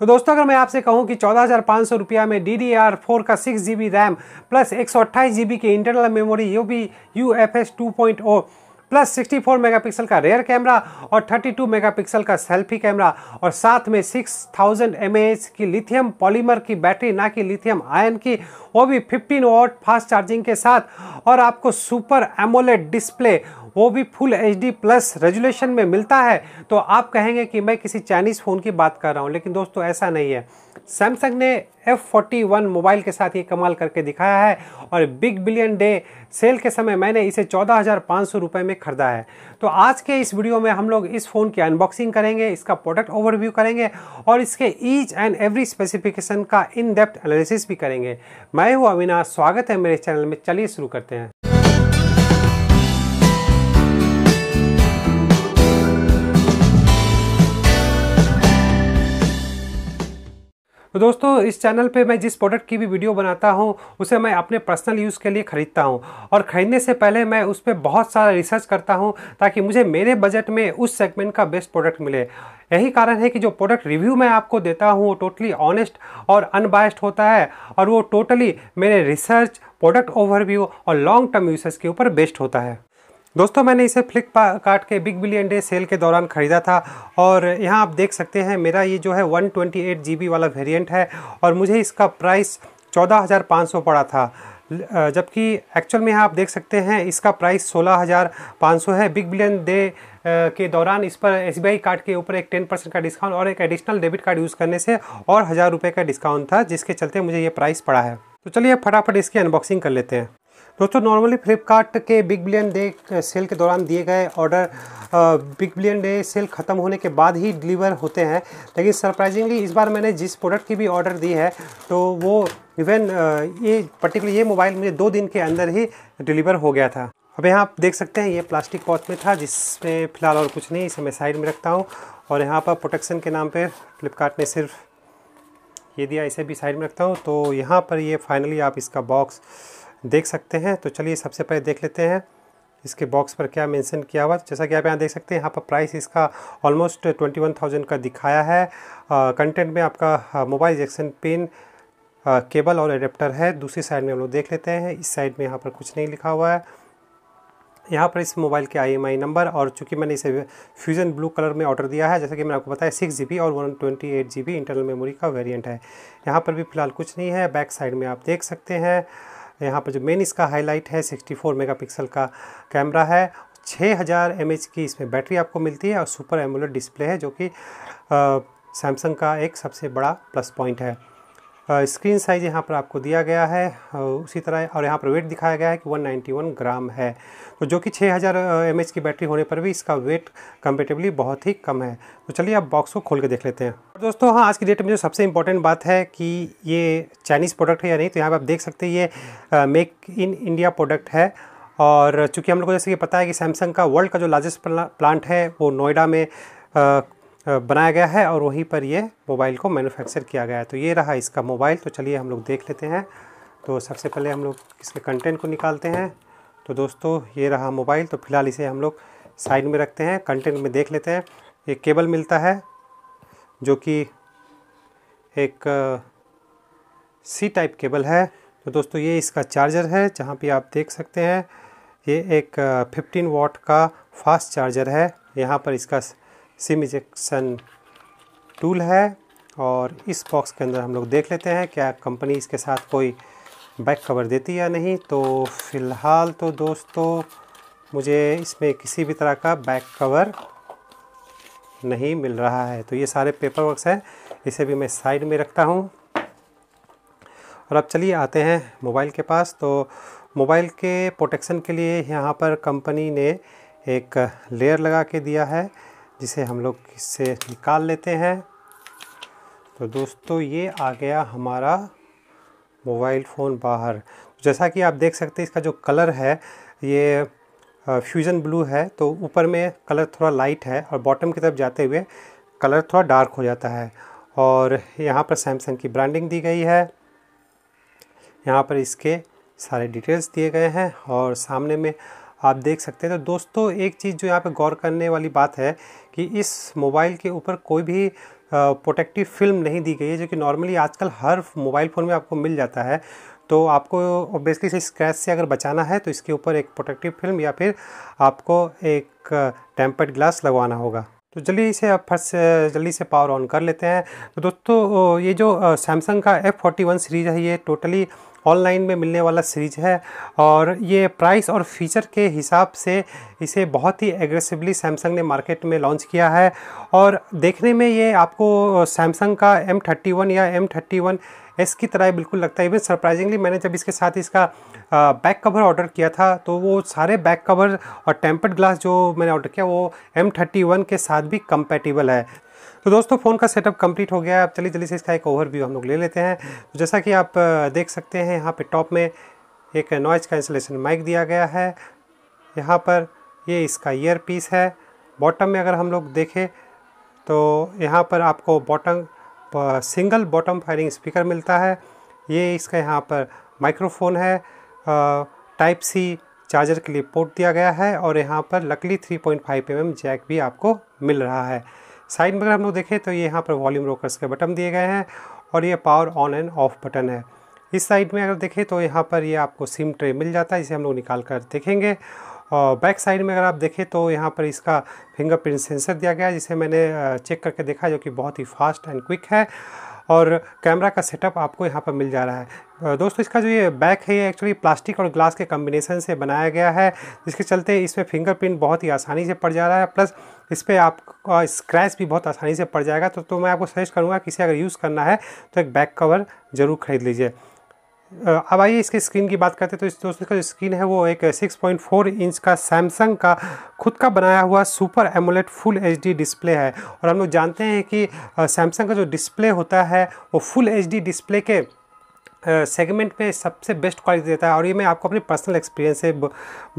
तो दोस्तों अगर मैं आपसे कहूं कि चौदह हज़ार पाँच सौ रुपया में डी डी आर फोर का six G B RAM plus एक सौ अट्ठाईस जी बी की internal memory U B U F S two point O plus 64 megapixel का रेयर कैमरा और 32 मेगापिक्सल का सेल्फी कैमरा और साथ में 6000 एच की लिथियम पॉलीमर की बैटरी ना कि लिथियम आयन की वो भी 15 वॉट फास्ट चार्जिंग के साथ और आपको सुपर एमोलेड डिस्प्ले वो भी full H D plus resolution में मिलता है तो आप कहेंगे कि मैं किसी चाइनीज़ फ़ोन की बात कर रहा हूँ लेकिन दोस्तों ऐसा नहीं है सैमसंग ने F41 मोबाइल के साथ ये कमाल करके दिखाया है और बिग बिलियन डे सेल के समय मैंने इसे चौदह हज़ार पाँच सौ रुपये में ख़रीदा है तो आज के इस वीडियो में हम लोग इस फ़ोन की अनबॉक्सिंग करेंगे इसका प्रोडक्ट ओवरव्यू करेंगे और इसके ईच एंड एवरी स्पेसिफिकेशन का इन डेप्थ एनालिसिस भी करेंगे मैं हूँ अविनाश स्वागत है मेरे चैनल में चलिए शुरू करते हैं तो दोस्तों इस चैनल पे मैं जिस प्रोडक्ट की भी वीडियो बनाता हूँ उसे मैं अपने पर्सनल यूज़ के लिए ख़रीदता हूँ और ख़रीदने से पहले मैं उस पर बहुत सारा रिसर्च करता हूँ ताकि मुझे मेरे बजट में उस सेगमेंट का बेस्ट प्रोडक्ट मिले यही कारण है कि जो प्रोडक्ट रिव्यू मैं आपको देता हूँ वो टोटली ऑनेस्ट और अनबायस्ड होता है और वो टोटली मेरे रिसर्च प्रोडक्ट ओवरव्यू और लॉन्ग टर्म यूसेज के ऊपर बेस्ड होता है दोस्तों मैंने इसे फ्लिपकार्ट के बिग बिलियन डे सेल के दौरान ख़रीदा था और यहाँ आप देख सकते हैं मेरा ये जो है वन ट्वेंटी वाला वेरियंट है और मुझे इसका प्राइस चौदह पड़ा था जबकि एक्चुअल में यहाँ आप देख सकते हैं इसका प्राइस 16,500 है बिग बिलियन डे के दौरान इस पर एस कार्ड के ऊपर एक 10 परसेंट का डिस्काउंट और एक एडिशनल डेबिट कार्ड यूज़ करने से और हज़ार रुपये का डिस्काउंट था जिसके चलते मुझे ये प्राइस पड़ा है तो चलिए फटाफट इसकी अनबॉक्सिंग कर लेते हैं दोस्तों नॉर्मली फ्लिपकार्ट के बिग बिलियन डे सेल के दौरान दिए गए order big billion day sale ख़त्म होने के बाद ही डिलीवर होते हैं लेकिन सरप्राइजिंगली इस बार मैंने जिस प्रोडक्ट की भी ऑर्डर दी है तो वो इवन ये पर्टिकुलर ये मोबाइल मुझे दो दिन के अंदर ही डिलीवर हो गया था अब यहाँ आप देख सकते हैं ये प्लास्टिक पॉच में था जिसमें फ़िलहाल और कुछ नहीं इसे मैं साइड में रखता हूँ और यहाँ पर प्रोटेक्शन के नाम पे फ्लिपकार्ट ने सिर्फ ये दिया इसे भी साइड में रखता हूँ तो यहाँ पर ये फाइनली आप इसका बॉक्स देख सकते हैं तो चलिए सबसे पहले देख लेते हैं इसके बॉक्स पर क्या मेंशन किया हुआ जैसा कि आप यहाँ देख सकते हैं यहाँ पर प्राइस इसका ऑलमोस्ट ट्वेंटी वन थाउजेंड का दिखाया है कंटेंट में आपका मोबाइल जैक्सन पिन केबल और एडेप्टर है दूसरी साइड में हम लोग देख लेते हैं इस साइड में यहाँ पर कुछ नहीं लिखा हुआ है यहाँ पर इस मोबाइल के आईएमआई नंबर और चूंकि मैंने इसे फ्यूज़न ब्लू कलर में ऑर्डर दिया है जैसा कि मैंने आपको बताया सिक्स जी और one twenty eight G B internal memory का वेरिएंट है यहाँ पर भी फिलहाल कुछ नहीं है बैक साइड में आप देख सकते हैं यहाँ पर जो मेन इसका हाईलाइट है 64 मेगापिक्सल का कैमरा है 6000 हज़ार की इसमें बैटरी आपको मिलती है और सुपर एमुलेट डिस्प्ले है जो कि सैमसंग का एक सबसे बड़ा प्लस पॉइंट है स्क्रीन साइज़ यहाँ पर आपको दिया गया है उसी तरह और यहाँ पर वेट दिखाया गया है कि 191 ग्राम है तो जो कि 6000 हज़ार की बैटरी होने पर भी इसका वेट कंपेटिवली बहुत ही कम है तो चलिए आप बॉक्स को खोल के देख लेते हैं और दोस्तों हाँ आज की डेट में जो सबसे इंपॉर्टेंट बात है कि ये चाइनीज़ प्रोडक्ट है या नहीं तो यहाँ पर आप देख सकते हैं ये मेक इन इंडिया प्रोडक्ट है और चूँकि हम लोग को जैसे कि पता है कि सैमसंग का वर्ल्ड का जो लार्जेस्ट प्लांट है वो नोएडा में बनाया गया है और वहीं पर ये मोबाइल को मैन्युफैक्चर किया गया है तो ये रहा इसका मोबाइल तो चलिए हम लोग देख लेते हैं तो सबसे पहले हम लोग इसके कंटेंट को निकालते हैं तो दोस्तों ये रहा मोबाइल तो फिलहाल इसे हम लोग साइड में रखते हैं कंटेंट में देख लेते हैं एक केबल मिलता है जो कि एक सी टाइप केबल है तो दोस्तों ये इसका चार्जर है जहाँ पे आप देख सकते हैं ये एक फिफ्टीन वॉट का फास्ट चार्जर है यहाँ पर इसका सिम इजेक्शन टूल है और इस बॉक्स के अंदर हम लोग देख लेते हैं क्या कंपनी इसके साथ कोई बैक कवर देती या नहीं तो फ़िलहाल तो दोस्तों मुझे इसमें किसी भी तरह का बैक कवर नहीं मिल रहा है तो ये सारे पेपर वर्क्स हैं इसे भी मैं साइड में रखता हूँ और अब चलिए आते हैं मोबाइल के पास तो मोबाइल के प्रोटेक्शन के लिए यहाँ पर कंपनी ने एक लेयर लगा के दिया है जिसे हम लोग इससे निकाल लेते हैं तो दोस्तों ये आ गया हमारा मोबाइल फ़ोन बाहर जैसा कि आप देख सकते हैं इसका जो कलर है ये फ्यूज़न ब्लू है तो ऊपर में कलर थोड़ा लाइट है और बॉटम की तरफ जाते हुए कलर थोड़ा डार्क हो जाता है और यहाँ पर सैमसंग की ब्रांडिंग दी गई है यहाँ पर इसके सारे डिटेल्स दिए गए हैं और सामने में आप देख सकते हैं तो दोस्तों एक चीज़ जो यहाँ पे गौर करने वाली बात है कि इस मोबाइल के ऊपर कोई भी प्रोटेक्टिव फिल्म नहीं दी गई है जो कि नॉर्मली आजकल हर मोबाइल फ़ोन में आपको मिल जाता है तो आपको ऑब्वियसली से स्क्रैच से अगर बचाना है तो इसके ऊपर एक प्रोटेक्टिव फिल्म या फिर आपको एक टेम्पर्ड ग्लास लगवाना होगा तो जल्दी से आप फर्स्ट जल्दी से पावर ऑन कर लेते हैं तो दोस्तों ये जो सैमसंग का एफ फोर्टी वन सीरीज़ है ये टोटली ऑनलाइन में मिलने वाला सीरीज है और ये प्राइस और फीचर के हिसाब से इसे बहुत ही एग्रेसिवली सैमसंग ने मार्केट में लॉन्च किया है और देखने में ये आपको सैमसंग का एम थर्टी वन या एम थर्टी वन एस की तरह बिल्कुल लगता है इवन सरप्राइजिंगली मैंने जब इसके साथ इसका बैक कवर ऑर्डर किया था तो वो सारे बैक कवर और टेम्पर्ड ग्लास जो मैंने ऑर्डर किया वो एम थर्टी वन के साथ भी कंपेटिबल है तो दोस्तों फ़ोन का सेटअप कंप्लीट हो गया है अब चलिए जल्दी से इसका एक ओवरव्यू हम लोग ले लेते हैं तो जैसा कि आप देख सकते हैं यहाँ पे टॉप में एक नॉइज़ कैंसलेशन माइक दिया गया है यहाँ पर ये इसका ईयर पीस है बॉटम में अगर हम लोग देखें तो यहाँ पर आपको bottom single bottom firing speaker मिलता है ये इसका यहाँ पर माइक्रोफोन है टाइप सी चार्जर के लिए पोर्ट दिया गया है और यहाँ पर लकली 3.5 पॉइंट mm जैक भी आपको मिल रहा है साइड में अगर हम लोग देखें तो ये यहाँ पर वॉल्यूम रोकर्स के बटन दिए गए हैं और ये power on and off button है इस साइड में अगर देखें तो यहाँ पर ये आपको सिम ट्रे मिल जाता है इसे हम लोग निकाल कर देखेंगे और बैक साइड में अगर आप देखें तो यहाँ पर इसका फिंगरप्रिंट सेंसर दिया गया है जिसे मैंने चेक करके देखा जो कि बहुत ही फास्ट एंड क्विक है और कैमरा का सेटअप आपको यहाँ पर मिल जा रहा है दोस्तों इसका जो ये बैक है ये एक्चुअली प्लास्टिक और ग्लास के कम्बिनेशन से बनाया गया है जिसके चलते इसमें फिंगरप्रिंट बहुत ही आसानी से पड़ जा रहा है प्लस इस पर आपका स्क्रैच भी बहुत आसानी से पड़ जाएगा तो तो मैं आपको सजेस्ट करूँगा किसी अगर यूज़ करना है तो एक बैक कवर ज़रूर खरीद लीजिए अब आइए इसके स्क्रीन की बात करते हैं तो इस दोस्तों का जो स्क्रीन है वो एक 6.4 इंच का सैमसंग का खुद का बनाया हुआ super AMOLED full H display है और हम लोग जानते हैं कि सैमसंग का जो डिस्प्ले होता है वो फुल एच डिस्प्ले के सेगमेंट में सबसे बेस्ट क्वालिटी देता है और ये मैं आपको अपने पर्सनल एक्सपीरियंस से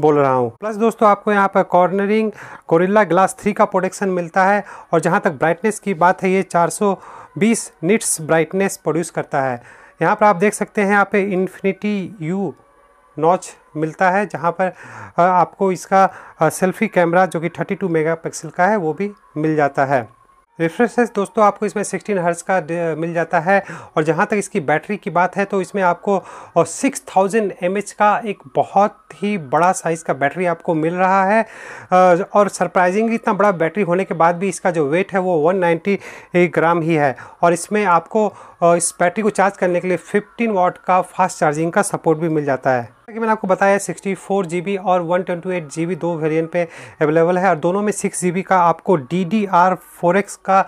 बोल रहा हूँ प्लस दोस्तों आपको यहाँ पर कॉर्नरिंग कोरिल्ला ग्लास थ्री का प्रोटेक्शन मिलता है और जहाँ तक ब्राइटनेस की बात है ये 420 निट्स ब्राइटनेस प्रोड्यूस करता है यहाँ पर आप देख सकते हैं यहाँ पे इन्फिनिटी यू नॉच मिलता है जहाँ पर आपको इसका सेल्फी कैमरा जो कि 32 मेगापिक्सल का है वो भी मिल जाता है रिफ्रेश दोस्तों आपको इसमें 16 हर्ज का मिल जाता है और जहाँ तक इसकी बैटरी की बात है तो इसमें आपको 6000 थाउजेंड का एक बहुत ही बड़ा साइज़ का बैटरी आपको मिल रहा है और सरप्राइजिंगली इतना बड़ा बैटरी होने के बाद भी इसका जो वेट है वो 190 ग्राम ही है और इसमें आपको और इस बैटरी को चार्ज करने के लिए 15 वाट का फास्ट चार्जिंग का सपोर्ट भी मिल जाता है कि मैंने आपको बताया सिक्सटी फोर जी बी और one twenty eight G B दो वेरिएंट पे अवेलेबल है और दोनों में सिक्स जी बी का आपको D D R four X का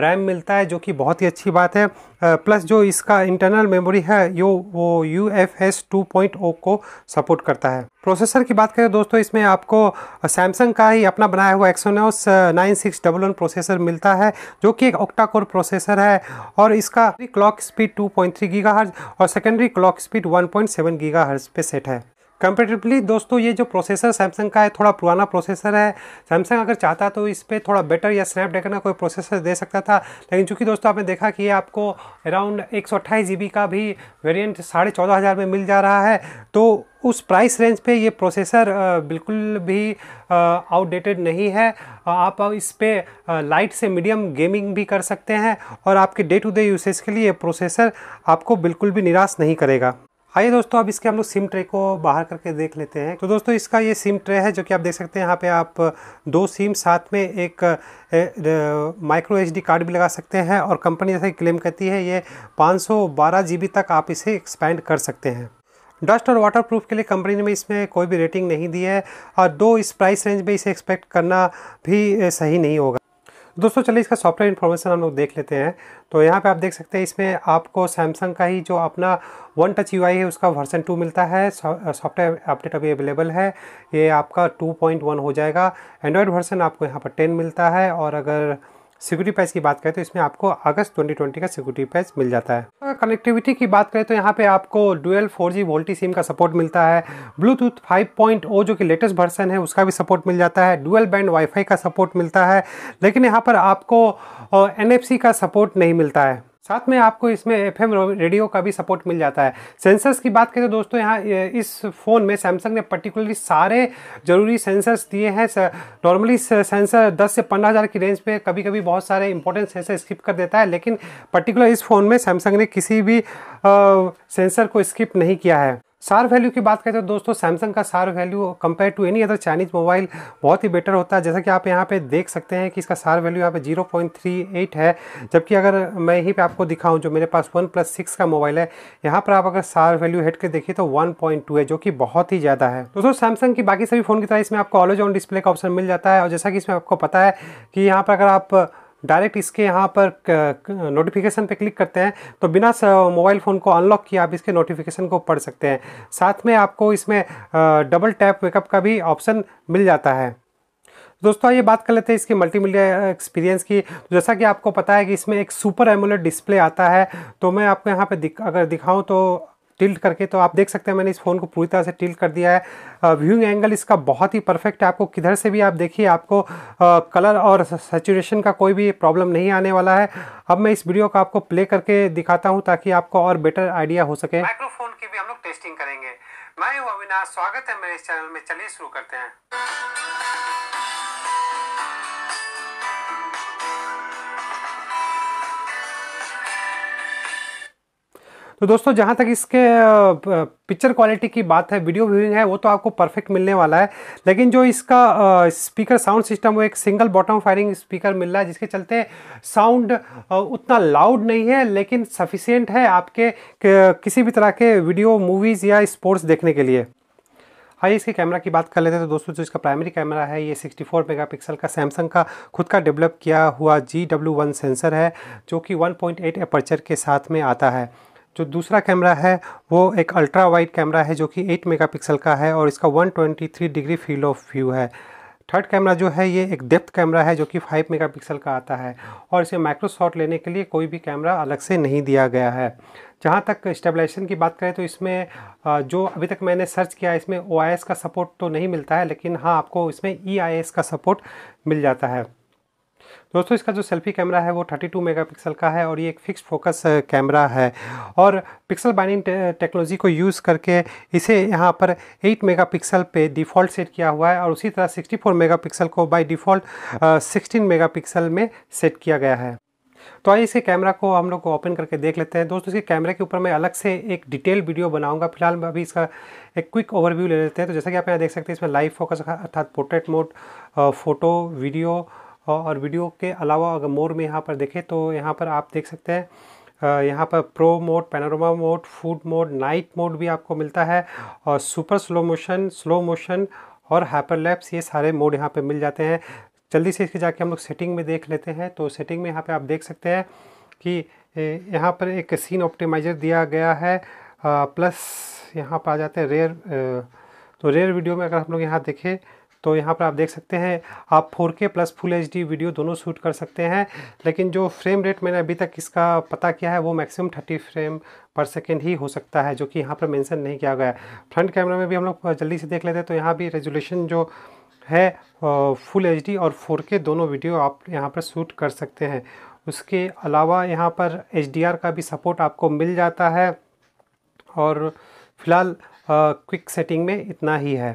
रैम मिलता है जो कि बहुत ही अच्छी बात है प्लस uh, जो इसका इंटरनल मेमोरी है यो वो U F S two point O को सपोर्ट करता है प्रोसेसर की बात करें दोस्तों इसमें आपको सैमसंग uh, का ही अपना बनाया हुआ Exynos nine six double one processor मिलता है जो कि एक ऑक्टा कोर प्रोसेसर है और इसका clock speed two point gigahertz और secondary clock speed one point gigahertz पे सेट है कंपेटिवली दोस्तों ये जो प्रोसेसर सैमसंग का है थोड़ा पुराना प्रोसेसर है सैमसंग अगर चाहता तो इस पर थोड़ा बेटर या स्नैपड्रैगन का कोई प्रोसेसर दे सकता था लेकिन चूंकि दोस्तों आपने देखा कि ये आपको अराउंड एक सौ का भी वेरिएंट साढ़े चौदह हज़ार में मिल जा रहा है तो उस प्राइस रेंज पे ये प्रोसेसर बिल्कुल भी आउटडेटेड नहीं है आप इस पर लाइट से मीडियम गेमिंग भी कर सकते हैं और आपके डे टू डे यूसेज के लिए ये प्रोसेसर आपको बिल्कुल भी निराश नहीं करेगा आइए दोस्तों अब इसके हम लोग सिम ट्रे को बाहर करके देख लेते हैं तो दोस्तों इसका ये सिम ट्रे है जो कि आप देख सकते हैं यहाँ पे आप दो सिम साथ में एक माइक्रो एच कार्ड भी लगा सकते हैं और कंपनी जैसे क्लेम करती है ये पाँच सौ तक आप इसे एक्सपैंड कर सकते हैं डस्ट और वाटर प्रूफ के लिए कंपनी ने इसमें कोई भी रेटिंग नहीं दी है और दो इस प्राइस रेंज में इसे एक्सपेक्ट करना भी सही नहीं होगा दोस्तों चलिए इसका सॉफ्टवेयर इन्फॉर्मेशन हम लोग देख लेते हैं तो यहाँ पे आप देख सकते हैं इसमें आपको सैमसंग का ही जो अपना वन टच यू है उसका वर्जन टू मिलता है सॉफ्टवेयर अपडेट अभी अवेलेबल है ये आपका टू पॉइंट वन हो जाएगा एंड्रॉयड वर्सन आपको यहाँ पर टेन मिलता है और अगर सिक्योरिटी प्राइस की बात करें तो इसमें आपको अगस्त 2020 का सिक्योरिटी पैस मिल जाता है अगर कनेक्टिविटी की बात करें तो यहाँ पे आपको dual 4G G VoLTE SIM का सपोर्ट मिलता है ब्लूटूथ 5.0 जो कि लेटेस्ट वर्सन है उसका भी सपोर्ट मिल जाता है डुअल बैंड वाईफाई का सपोर्ट मिलता है लेकिन यहाँ पर आपको एन का सपोर्ट नहीं मिलता है साथ में आपको इसमें एफ रेडियो का भी सपोर्ट मिल जाता है सेंसर्स की बात करें तो दोस्तों यहाँ इस फ़ोन में सैमसंग ने पर्टिकुलरली सारे ज़रूरी सेंसर्स दिए हैं नॉर्मली सेंसर 10 से पंद्रह हज़ार की रेंज पे कभी कभी बहुत सारे इंपॉर्टेंट सेंसर स्किप कर देता है लेकिन पर्टिकुलर इस फ़ोन में सैमसंग ने किसी भी सेंसर को स्किप नहीं किया है सार वैल्यू की बात करें तो दोस्तों सैमसंग का सार value compare to any other Chinese mobile बहुत ही बेटर होता है जैसा कि आप यहाँ पे देख सकते हैं कि इसका सार वैल्यू यहाँ पे 0.38 है जबकि अगर मैं यहीं पे आपको दिखाऊं जो मेरे पास वन प्लस सिक्स का मोबाइल है यहाँ पर आप अगर सार वैल्यू हेट के देखिए तो वन है जो कि बहुत ही ज़्यादा है दोस्तों सैमसंग की बाकी सभी फ़ोन की तरह इसमें आपको ऑलोज ऑन डिस्प्ले का ऑप्शन मिल जाता है और जैसा कि इसमें आपको पता है कि यहाँ पर अगर आप डायरेक्ट इसके यहाँ पर नोटिफिकेशन पे क्लिक करते हैं तो बिना मोबाइल फ़ोन को अनलॉक किए आप इसके नोटिफिकेशन को पढ़ सकते हैं साथ में आपको इसमें डबल टैप वेकअप का भी ऑप्शन मिल जाता है दोस्तों ये बात कर लेते हैं इसके मल्टीमीडिया एक्सपीरियंस की जैसा कि आपको पता है कि इसमें एक सुपर एमोलेट डिस्प्ले आता है तो मैं आपको यहाँ पे दिख, अगर दिखाऊँ तो टिल्ट करके तो आप देख सकते हैं मैंने इस फ़ोन को पूरी तरह से टिल्ट कर दिया है व्यूइंग एंगल इसका बहुत ही परफेक्ट है आपको किधर से भी आप देखिए आपको आ, कलर और सेचुरेशन का कोई भी प्रॉब्लम नहीं आने वाला है अब मैं इस वीडियो को आपको प्ले करके दिखाता हूँ ताकि आपको और बेटर आइडिया हो सके माइक्रोफोन की भी हम लोग टेस्टिंग करेंगे मैं हूँ अविनाश स्वागत है मेरे इस चैनल में चलिए शुरू करते हैं तो दोस्तों जहाँ तक इसके पिक्चर क्वालिटी की बात है वीडियो व्यूइंग है वो तो आपको परफेक्ट मिलने वाला है लेकिन जो इसका स्पीकर साउंड सिस्टम वो एक सिंगल बॉटम फायरिंग स्पीकर मिल रहा है जिसके चलते साउंड उतना लाउड नहीं है लेकिन सफिशियंट है आपके किसी भी तरह के वीडियो मूवीज़ या स्पोर्ट्स देखने के लिए हाँ इसके कैमरा की बात कर लेते हैं तो दोस्तों जो इसका प्राइमरी कैमरा है ये 64 मेगापिक्सल का सैमसंग का खुद का डेवलप किया हुआ जी डब्ल्यू वन सेंसर है जो कि 1.8 एपर्चर के साथ में आता है जो दूसरा कैमरा है वो एक अल्ट्रा वाइड कैमरा है जो कि 8 मेगापिक्सल का है और इसका 123 डिग्री फील्ड ऑफ व्यू है थर्ड कैमरा जो है ये एक डेप्थ कैमरा है जो कि 5 मेगापिक्सल का आता है और इसे माइक्रोसॉफ्ट लेने के लिए कोई भी कैमरा अलग से नहीं दिया गया है जहाँ तक स्टेबलाइजेशन की बात करें तो इसमें जो अभी तक मैंने सर्च किया इसमें ओ का सपोर्ट तो नहीं मिलता है लेकिन हाँ आपको इसमें ई e का सपोर्ट मिल जाता है दोस्तों इसका जो सेल्फी कैमरा है वो 32 मेगापिक्सल का है और ये एक फिक्स फोकस कैमरा है और पिक्सल बाइनिंग टेक्नोलॉजी को यूज़ करके इसे यहाँ पर 8 मेगापिक्सल पे डिफ़ॉल्ट सेट किया हुआ है और उसी तरह 64 मेगापिक्सल को बाय डिफ़ॉल्ट 16 मेगापिक्सल में सेट किया गया है तो आइए इसके कैमरा को हम लोग ओपन करके देख लेते हैं दोस्तों इसके कैमरे के ऊपर मैं अलग से एक डिटेल वीडियो बनाऊंगा फिलहाल मैं अभी इसका एक क्विक ओवरव्यू ले लेते हैं तो जैसा कि आप यहाँ देख सकते हैं इसमें लाइव फोकस अर्थात पोर्ट्रेट मोड फ़ोटो वीडियो और वीडियो के अलावा अगर मोर में यहाँ पर देखें तो यहाँ पर आप देख सकते हैं यहाँ पर pro mode panorama mode food mode night mode भी आपको मिलता है और super slow motion slow motion और लैप्स ये सारे मोड यहाँ पे मिल जाते हैं जल्दी से इसके जाके हम लोग सेटिंग में देख लेते हैं तो सेटिंग में यहाँ पे आप देख सकते हैं कि यहाँ पर एक सीन ऑप्टिमाइजर दिया गया है प्लस यहाँ पर आ जाते हैं रेयर तो रेयर वीडियो में अगर हम लोग यहाँ देखें तो यहाँ पर आप देख सकते हैं आप 4K plus full H video दोनों शूट कर सकते हैं लेकिन जो फ्रेम रेट मैंने अभी तक इसका पता किया है वो मैक्सिमम 30 फ्रेम पर सेकेंड ही हो सकता है जो कि यहाँ पर मेंशन नहीं किया गया है फ्रंट कैमरा में भी हम लोग जल्दी से देख लेते हैं तो यहाँ भी रेजोल्यूशन जो है फुल एच और फोर दोनों वीडियो आप यहाँ पर शूट कर सकते हैं उसके अलावा यहाँ पर एच का भी सपोर्ट आपको मिल जाता है और फिलहाल क्विक सेटिंग में इतना ही है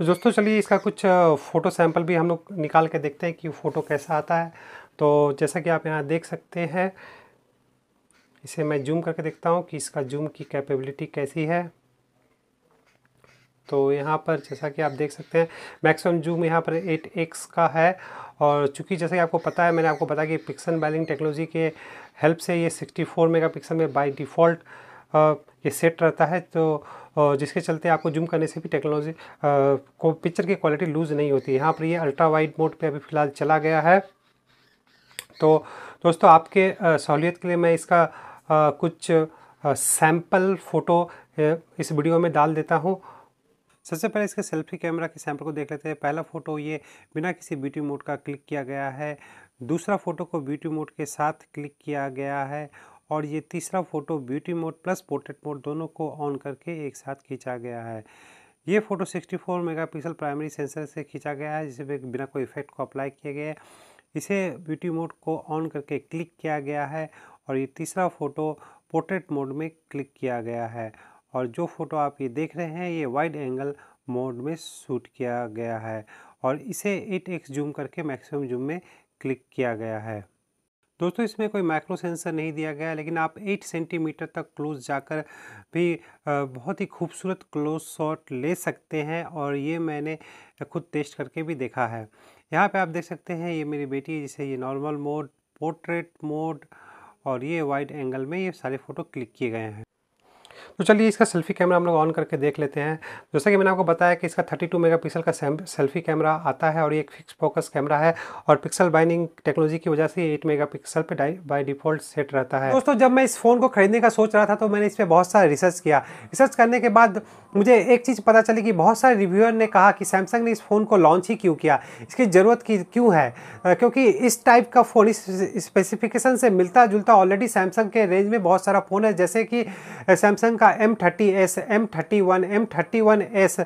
तो दोस्तों चलिए इसका कुछ फ़ोटो सैंपल भी हम लोग निकाल के देखते हैं कि फ़ोटो कैसा आता है तो जैसा कि आप यहाँ देख सकते हैं इसे मैं जूम करके देखता हूँ कि इसका जूम की कैपेबिलिटी कैसी है तो यहाँ पर जैसा कि आप देख सकते हैं मैक्सिमम जूम यहाँ पर 8x का है और चूंकि जैसे कि आपको पता है मैंने आपको बताया कि पिक्सल बैलिंग टेक्नोलॉजी के हेल्प से ये 64 मेगापिक्सल में बाय डिफ़ॉल्ट ये सेट रहता है तो और जिसके चलते आपको जूम करने से भी टेक्नोलॉजी को पिक्चर की क्वालिटी लूज़ नहीं होती यहाँ पर ये अल्ट्रा वाइड मोड पे अभी फ़िलहाल चला गया है तो दोस्तों आपके सहूलियत के लिए मैं इसका आ, कुछ आ, सैम्पल फ़ोटो इस वीडियो में डाल देता हूँ सबसे पहले इसके सेल्फी कैमरा के सैंपल को देख लेते हैं पहला फ़ोटो ये बिना किसी ब्यूटी मोड का क्लिक किया गया है दूसरा फ़ोटो को ब्यूटी मोड के साथ क्लिक किया गया है और ये तीसरा photo beauty mode plus portrait mode दोनों को ऑन करके एक साथ खींचा गया है ये फ़ोटो 64 मेगापिक्सल प्राइमरी सेंसर से खींचा गया है जिसे बिना कोई इफेक्ट को अप्लाई किया गया है इसे ब्यूटी मोड को ऑन करके क्लिक किया गया है और ये तीसरा फ़ोटो पोर्ट्रेट मोड में क्लिक किया गया है और जो फ़ोटो आप ये देख रहे हैं ये वाइड एंगल मोड में शूट किया गया है और इसे एट एक्स जूम करके मैक्सिमम जूम में क्लिक किया गया है दोस्तों इसमें कोई माइक्रो सेंसर नहीं दिया गया लेकिन आप 8 सेंटीमीटर तक क्लोज जाकर भी बहुत ही खूबसूरत क्लोज शॉट ले सकते हैं और ये मैंने खुद टेस्ट करके भी देखा है यहाँ पे आप देख सकते हैं ये मेरी बेटी है जिसे ये नॉर्मल मोड पोर्ट्रेट मोड और ये वाइड एंगल में ये सारे फ़ोटो क्लिक किए गए हैं तो चलिए इसका सेल्फी कैमरा हम लोग ऑन करके देख लेते हैं जैसा कि मैंने आपको बताया कि इसका 32 मेगापिक्सल का सेल्फी कैमरा आता है और ये एक फिक्स फोकस कैमरा है और पिक्सल बाइनिंग टेक्नोलॉजी की वजह से एट मेगा पिक्सल पर बाई डिफॉल्ट सेट रहता है दोस्तों जब मैं इस फ़ोन को खरीदने का सोच रहा था तो मैंने इस पर बहुत सारा रिसर्च किया रिसर्च करने के बाद मुझे एक चीज़ पता चली कि बहुत सारे रिव्यूअर ने कहा कि सैमसंग ने इस फ़ोन को लॉन्च ही क्यों किया इसकी ज़रूरत की क्यों है क्योंकि इस टाइप का फ़ोन इस स्पेसिफिकेशन से मिलता जुलता ऑलरेडी सैमसंग के रेंज में बहुत सारा फ़ोन है जैसे कि सैमसंग का M thirty S M thirty one M thirty one S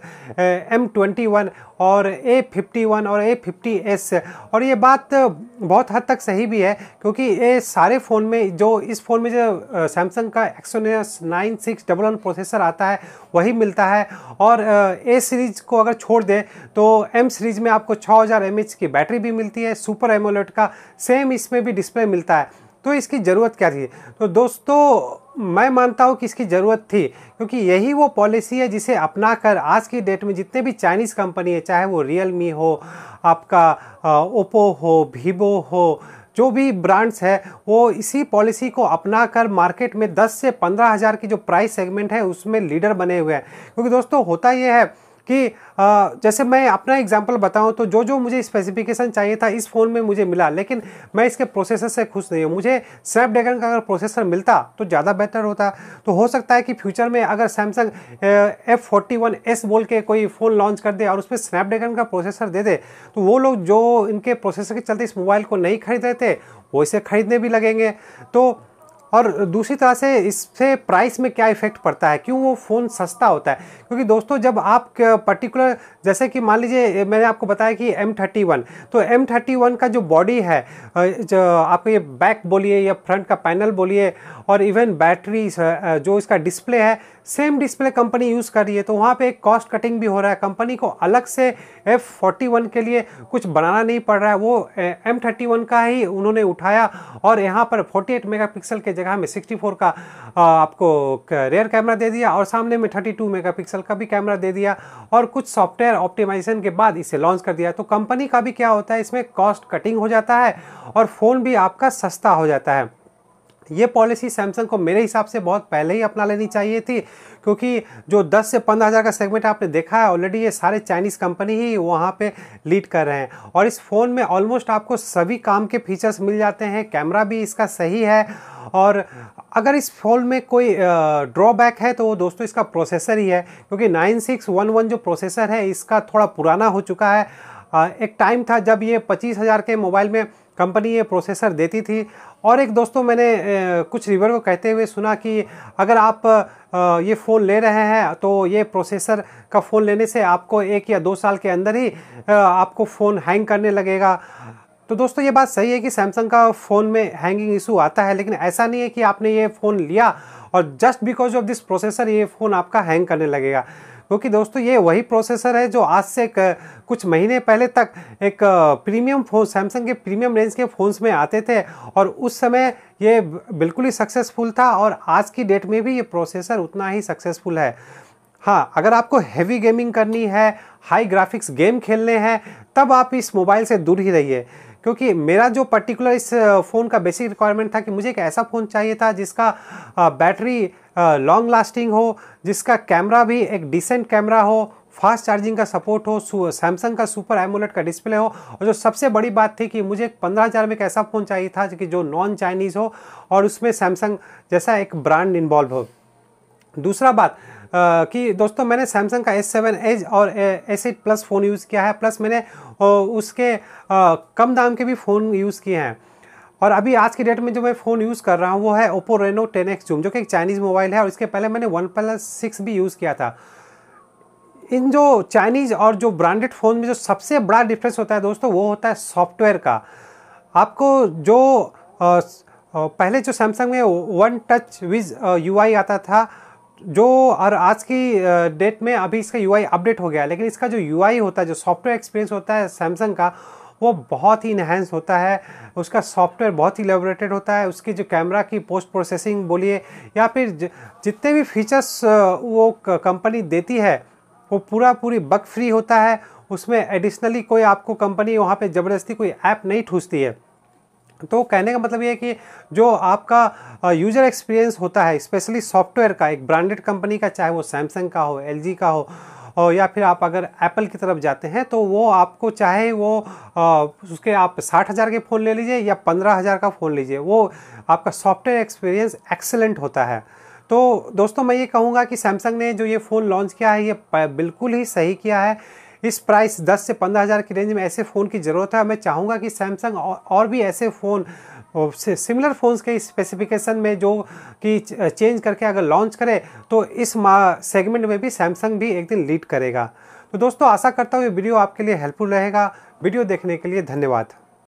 M twenty one और ए फिफ्टी वन और ए फिफ्टी एस और ये बात बहुत हद तक सही भी है क्योंकि ये सारे फ़ोन में जो इस फ़ोन में जो सैमसंग का Exynos nine six double one processor आता है वही मिलता है और ए सीरीज़ को अगर छोड़ दें तो एम सीरीज़ में आपको छः हज़ार एम एच की बैटरी भी मिलती है सुपर एमोलेट का सेम इसमें भी डिस्प्ले मिलता है तो इसकी ज़रूरत क्या थी तो दोस्तों मैं मानता हूँ कि इसकी ज़रूरत थी क्योंकि यही वो पॉलिसी है जिसे अपना कर आज की डेट में जितने भी चाइनीज़ कंपनी है चाहे वो रियल मी हो आपका ओप्पो हो वीवो हो जो भी ब्रांड्स है वो इसी पॉलिसी को अपना कर मार्केट में 10 से पंद्रह हज़ार की जो प्राइस सेगमेंट है उसमें लीडर बने हुए हैं क्योंकि दोस्तों होता यह है कि जैसे मैं अपना एग्जाम्पल बताऊँ तो जो जो मुझे स्पेसिफिकेशन चाहिए था इस फ़ोन में मुझे मिला लेकिन मैं इसके प्रोसेसर से खुश नहीं हूँ मुझे स्नैपड्रैगन का अगर प्रोसेसर मिलता तो ज़्यादा बेटर होता तो हो सकता है कि फ्यूचर में अगर Samsung F forty one S बोल के कोई फ़ोन लॉन्च कर दे और उसमें स्नैपड्रैगन का प्रोसेसर दे दे तो वो लोग जो इनके प्रोसेसर के चलते इस मोबाइल को नहीं खरीद रहे थे वो इसे खरीदने भी लगेंगे तो और दूसरी तरह से इससे प्राइस में क्या इफेक्ट पड़ता है क्यों वो फ़ोन सस्ता होता है क्योंकि दोस्तों जब आप पर्टिकुलर जैसे कि मान लीजिए मैंने आपको बताया कि एम थर्टी वन तो एम थर्टी वन का जो बॉडी है जो आपके ये बैक बोलिए या फ्रंट का पैनल बोलिए और इवन बैटरी जो इसका डिस्प्ले है सेम डिस्प्ले कंपनी यूज़ कर रही है तो वहाँ पे एक कॉस्ट कटिंग भी हो रहा है कंपनी को अलग से एफ फोर्टी वन के लिए कुछ बनाना नहीं पड़ रहा है वो एम थर्टी वन का ही उन्होंने उठाया और यहाँ पर फोर्टी एट मेगा पिक्सल के जगह में सिक्सटी फोर का आपको रेयर कैमरा दे दिया और सामने में थर्टी टू मेगा पिक्सल का भी कैमरा दे दिया और कुछ सॉफ्टवेयर ऑप्टिमाइजेशन के बाद इसे लॉन्च कर दिया तो कंपनी का भी क्या होता है इसमें कॉस्ट कटिंग हो जाता है और फ़ोन भी आपका सस्ता हो जाता है ये पॉलिसी सैमसंग को मेरे हिसाब से बहुत पहले ही अपना लेनी चाहिए थी क्योंकि जो 10 से पंद्रह हज़ार का सेगमेंट आपने देखा है ऑलरेडी ये सारे चाइनीज़ कंपनी ही वहाँ पे लीड कर रहे हैं और इस फ़ोन में ऑलमोस्ट आपको सभी काम के फीचर्स मिल जाते हैं कैमरा भी इसका सही है और अगर इस फ़ोन में कोई ड्रॉबैक है तो वो दोस्तों इसका प्रोसेसर ही है क्योंकि नाइन जो प्रोसेसर है इसका थोड़ा पुराना हो चुका है एक टाइम था जब ये पच्चीस हज़ार के मोबाइल में कंपनी ये प्रोसेसर देती थी और एक दोस्तों मैंने कुछ रिवर को कहते हुए सुना कि अगर आप ये फ़ोन ले रहे हैं तो ये प्रोसेसर का फ़ोन लेने से आपको एक या दो साल के अंदर ही आपको फ़ोन हैंग करने लगेगा तो दोस्तों ये बात सही है कि सैमसंग का फ़ोन में हैंगिंग इशू आता है लेकिन ऐसा नहीं है कि आपने ये फ़ोन लिया और just because of this processor ये फ़ोन आपका हैंग करने लगेगा क्योंकि दोस्तों ये वही प्रोसेसर है जो आज से कुछ महीने पहले तक एक प्रीमियम फ़ोन सैमसंग के प्रीमियम रेंज के फ़ोन्स में आते थे और उस समय ये बिल्कुल ही सक्सेसफुल था और आज की डेट में भी ये प्रोसेसर उतना ही सक्सेसफुल है हाँ अगर आपको हैवी गेमिंग करनी है हाई ग्राफिक्स गेम खेलने हैं तब आप इस मोबाइल से दूर ही रहिए क्योंकि मेरा जो पर्टिकुलर इस फ़ोन का बेसिक रिक्वायरमेंट था कि मुझे एक ऐसा फ़ोन चाहिए था जिसका बैटरी लॉन्ग लास्टिंग हो जिसका कैमरा भी एक डिसेंट कैमरा हो फास्ट चार्जिंग का सपोर्ट हो सैमसंग का सुपर एमोलेट का डिस्प्ले हो और जो सबसे बड़ी बात थी कि मुझे पंद्रह हज़ार में एक ऐसा फ़ोन चाहिए था कि जो नॉन चाइनीज़ हो और उसमें सैमसंग जैसा एक ब्रांड इन्वॉल्व हो दूसरा बात कि दोस्तों मैंने सैमसंग का एस सेवन एज और S eight plus phone use किया है प्लस मैंने उसके कम दाम के भी फ़ोन यूज़ किए हैं और अभी आज के डेट में जो मैं फ़ोन यूज़ कर रहा हूँ वो है Oppo Reno ten X zoom जो कि एक चाइनीज़ मोबाइल है और इसके पहले मैंने वन प्लस सिक्स भी यूज़ किया था इन जो चाइनीज़ और जो ब्रांडेड फ़ोन में जो सबसे बड़ा डिफरेंस होता है दोस्तों वो होता है सॉफ्टवेयर का आपको जो आ, पहले जो सैमसंग में वन टच विज यू आता था जो और आज की डेट में अभी इसका यू अपडेट हो गया है लेकिन इसका जो यू होता है जो सॉफ्टवेयर एक्सपीरियंस होता है सैमसंग का वो बहुत ही इन्हेंस होता है उसका सॉफ्टवेयर बहुत ही लेबोरेटेड होता है उसकी जो कैमरा की पोस्ट प्रोसेसिंग बोलिए या फिर जितने भी फीचर्स वो कंपनी देती है वो पूरा पूरी बग फ्री होता है उसमें एडिशनली कोई आपको कंपनी वहाँ पे ज़बरदस्ती कोई ऐप नहीं ठूसती है तो कहने का मतलब ये है कि जो आपका यूज़र एक्सपीरियंस होता है स्पेशली सॉफ्टवेयर का एक ब्रांडेड कंपनी का चाहे वो सैमसंग का हो एल का हो और या फिर आप अगर एप्पल की तरफ जाते हैं तो वो आपको चाहे वो आ, उसके आप साठ हज़ार के फ़ोन ले लीजिए या पंद्रह हज़ार का फ़ोन लीजिए वो आपका सॉफ्टवेयर एक्सपीरियंस एक्सेलेंट होता है तो दोस्तों मैं ये कहूँगा कि सैमसंग ने जो ये फ़ोन लॉन्च किया है ये बिल्कुल ही सही किया है इस प्राइस 10 से पंद्रह हज़ार की रेंज में ऐसे फ़ोन की ज़रूरत है मैं चाहूँगा कि सैमसंग और भी ऐसे फ़ोन सिमिलर फ़ोन्स के स्पेसिफिकेशन में जो कि चेंज करके अगर लॉन्च करे तो इस सेगमेंट में भी सैमसंग भी एक दिन लीड करेगा तो दोस्तों आशा करता हूँ ये वीडियो आपके लिए हेल्पफुल रहेगा वीडियो देखने के लिए धन्यवाद